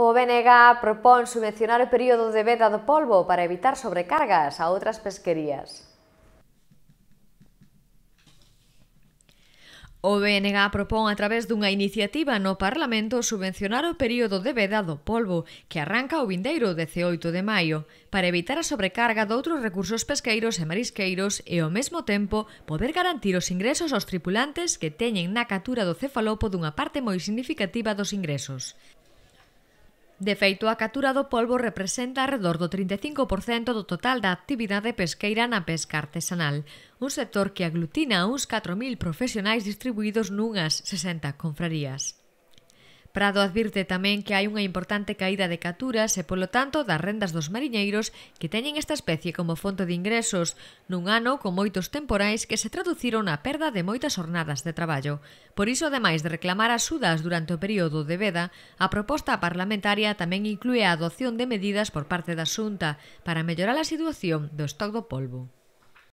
O BNG propón subvencionar o período de veda do polvo para evitar sobrecargas a outras pesquerías. O BNG propón a través dunha iniciativa no Parlamento subvencionar o período de veda do polvo, que arranca o vindeiro 18 de maio, para evitar a sobrecarga de outros recursos pesqueiros e marisqueiros e, ao mesmo tempo, poder garantir os ingresos aos tripulantes que teñen na catura do cefalopo dunha parte moi significativa dos ingresos. De feito, a captura do polvo representa alrededor do 35% do total da actividade pesqueira na pesca artesanal, un sector que aglutina uns 4.000 profesionais distribuídos nunhas 60 confrarías. Prado advirte tamén que hai unha importante caída de caturas e, polo tanto, das rendas dos mariñeiros que teñen esta especie como fonte de ingresos, nun ano con moitos temporais que se traduciron na perda de moitas jornadas de traballo. Por iso, ademais de reclamar axudas durante o período de veda, a proposta parlamentaria tamén inclúe a adopción de medidas por parte da Xunta para mellorar a situación do estoc do polvo.